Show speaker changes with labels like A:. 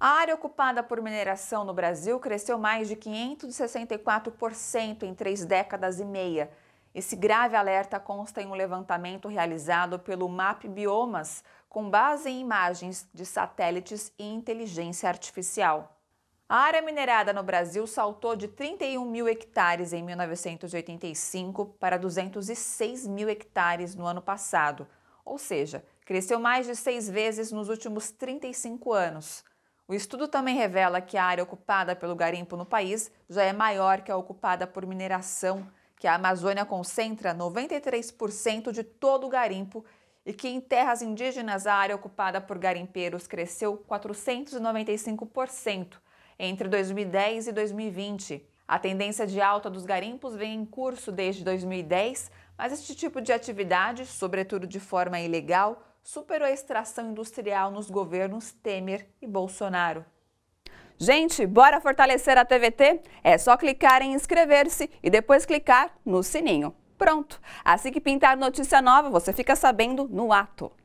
A: A área ocupada por mineração no Brasil cresceu mais de 564% em três décadas e meia. Esse grave alerta consta em um levantamento realizado pelo MAP Biomas, com base em imagens de satélites e inteligência artificial. A área minerada no Brasil saltou de 31 mil hectares em 1985 para 206 mil hectares no ano passado, ou seja, cresceu mais de seis vezes nos últimos 35 anos. O estudo também revela que a área ocupada pelo garimpo no país já é maior que a ocupada por mineração, que a Amazônia concentra 93% de todo o garimpo e que em terras indígenas a área ocupada por garimpeiros cresceu 495% entre 2010 e 2020. A tendência de alta dos garimpos vem em curso desde 2010, mas este tipo de atividade, sobretudo de forma ilegal, superou a extração industrial nos governos Temer e Bolsonaro. Gente, bora fortalecer a TVT? É só clicar em inscrever-se e depois clicar no sininho. Pronto! Assim que pintar notícia nova, você fica sabendo no ato.